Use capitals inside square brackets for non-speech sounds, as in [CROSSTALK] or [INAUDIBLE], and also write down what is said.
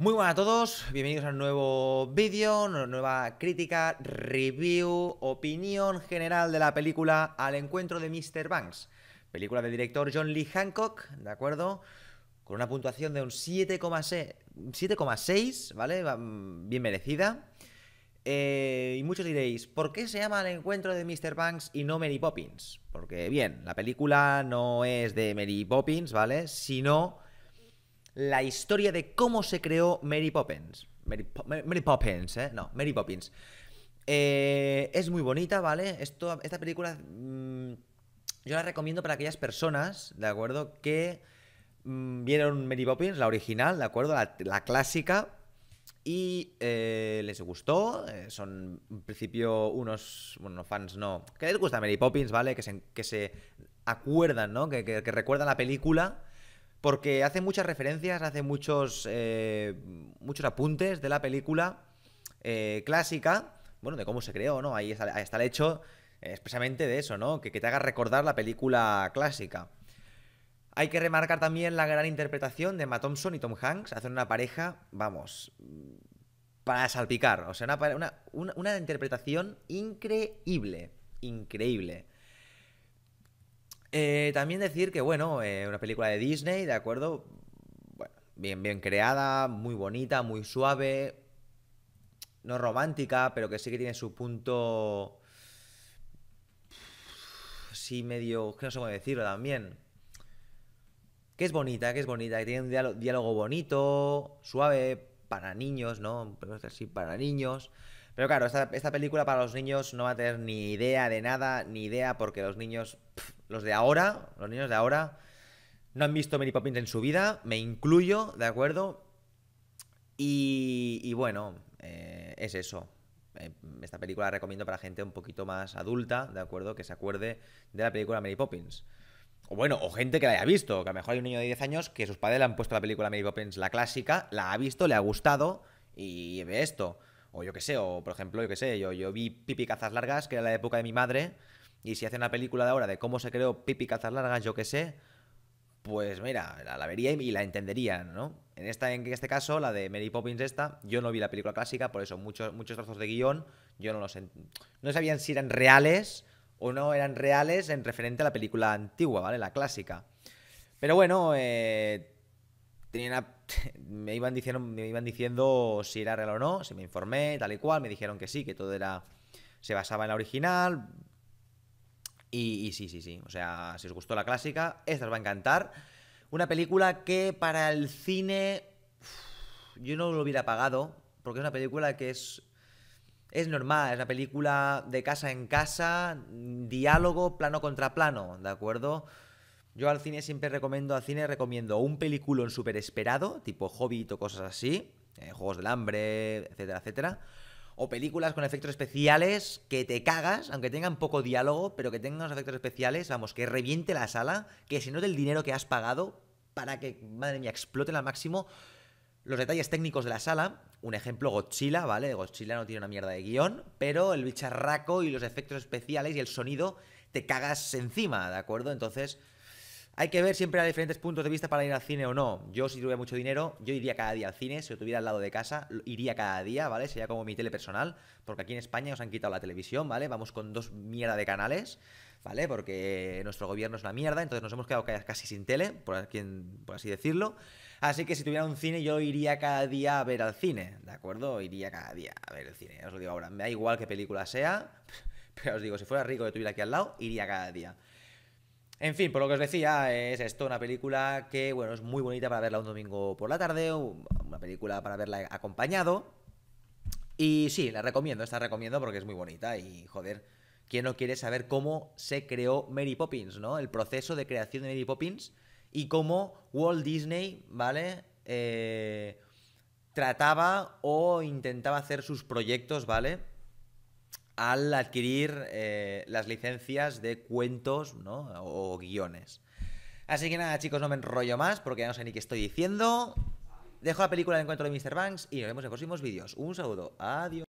Muy buenas a todos, bienvenidos a un nuevo vídeo, una nueva crítica, review, opinión general de la película Al encuentro de Mr. Banks. Película del director John Lee Hancock, ¿de acuerdo? Con una puntuación de un 7,6, ¿vale? Mm, bien merecida. Eh, y muchos diréis, ¿por qué se llama Al encuentro de Mr. Banks y no Mary Poppins? Porque, bien, la película no es de Mary Poppins, ¿vale? Sino la historia de cómo se creó Mary Poppins. Mary, Poppins, ¿eh? No, Mary Poppins. Eh, es muy bonita, ¿vale? Esto, esta película mm, yo la recomiendo para aquellas personas, ¿de acuerdo? Que mm, vieron Mary Poppins, la original, ¿de acuerdo? La, clásica. Y eh, les gustó, eh, son en principio unos, bueno, fans no, que les gusta Mary Poppins, ¿vale? Que se, que se acuerdan, ¿no? que recuerdan la película porque hace muchas referencias, hace muchos, eh, muchos apuntes de la película eh, clásica, bueno, de cómo se creó, ¿no? Ahí está, el hecho eh, expresamente de eso, ¿no? Que, te haga recordar la película clásica. Hay que remarcar también la gran interpretación de Matt Thompson y Tom Hanks, hacen una pareja, vamos, para salpicar, o sea, una, una, una interpretación increíble, increíble. Eh, también decir que, bueno, eh, una película de Disney, ¿de acuerdo? bien, bien creada, muy bonita, muy suave. No romántica, pero que sí que tiene su punto. Sí, medio. que no sé cómo decirlo también. Que es bonita, que es bonita, que tiene un diálogo, bonito, suave, para niños, ¿no? Pero así, para niños. Pero claro, esta, película para los niños no va a tener ni idea de nada, ni idea, porque los niños, los de ahora, los niños de ahora, no han visto Mary Poppins en su vida, me incluyo, ¿de acuerdo? Y, bueno, eh, es eso. Eh, esta película la recomiendo para gente un poquito más adulta, ¿de acuerdo? Que se acuerde de la película Mary Poppins. O bueno, o gente que la haya visto, que a lo mejor hay un niño de 10 años que sus padres le han puesto la película Mary Poppins, la clásica, la ha visto, le ha gustado y ve esto. O yo qué sé, o por ejemplo, yo qué sé, yo, yo vi Pipi Cazas Largas, que era la época de mi madre, y si hace una película de ahora de cómo se creó Pipi Cazas Largas, yo qué sé, pues mira, la, la vería y, la entendería, ¿no? En, esta, en este caso, la de Mary Poppins esta, yo no vi la película clásica, por eso muchos, muchos trozos de guión, yo no los no sabían si eran reales o no eran reales en referente a la película antigua, ¿vale? La clásica. Pero bueno, eh, tenían [LAUGHS] me, iban diciendo, me iban diciendo si era real o no, si me informé, tal y cual, me dijeron que sí, que todo era se basaba en la original. Y, sí, sí, sí, o sea, si os gustó la clásica, esta os va a encantar. Una película que para el cine yo no lo hubiera pagado, porque es una película que es es normal, es una película de casa en casa, diálogo plano contra plano, ¿de acuerdo? Yo al cine siempre recomiendo, al cine recomiendo un peliculón súper esperado, tipo Hobbit o cosas así, eh, Juegos del Hambre, etcétera, etcétera. O películas con efectos especiales que te cagas, aunque tengan poco diálogo, pero que tengan los efectos especiales, vamos, que reviente la sala, que se note el dinero que has pagado para que, madre mía, exploten al máximo los detalles técnicos de la sala. Un ejemplo, Godzilla, ¿vale? Godzilla no tiene una mierda de guión, pero el bicharraco y los efectos especiales y el sonido te cagas encima, ¿de acuerdo? Entonces hay que ver siempre a diferentes puntos de vista para ir al cine o no. Yo, si tuviera mucho dinero, yo iría cada día al cine. Si lo tuviera al lado de casa, iría cada día, ¿vale? Sería como mi tele personal, porque aquí en España nos han quitado la televisión, ¿vale? Vamos con dos mierda de canales, ¿vale? Porque nuestro gobierno es una mierda, entonces nos hemos quedado casi sin tele, por, por así decirlo. Así que si tuviera un cine, yo iría cada día a ver al cine, ¿de acuerdo? Iría cada día a ver el cine, os lo digo ahora. Me da igual qué película sea, [LAUGHS] pero os digo, si fuera rico y tuviera aquí al lado, iría cada día. En fin, por lo que os decía, es esto, una película que, bueno, es muy bonita para verla un domingo por la tarde, una película para verla acompañado. Y sí, la recomiendo, esta recomiendo porque es muy bonita y, joder, ¿quién no quiere saber cómo se creó Mary Poppins, no? El proceso de creación de Mary Poppins y cómo Walt Disney, ¿vale? Eh, trataba o intentaba hacer sus proyectos, ¿vale? al adquirir eh, las licencias de cuentos ¿no? o, guiones. Así que nada, chicos, no me enrollo más porque ya no sé ni qué estoy diciendo. Dejo la película de encuentro de Mr. Banks y nos vemos en próximos vídeos. Un saludo, adiós.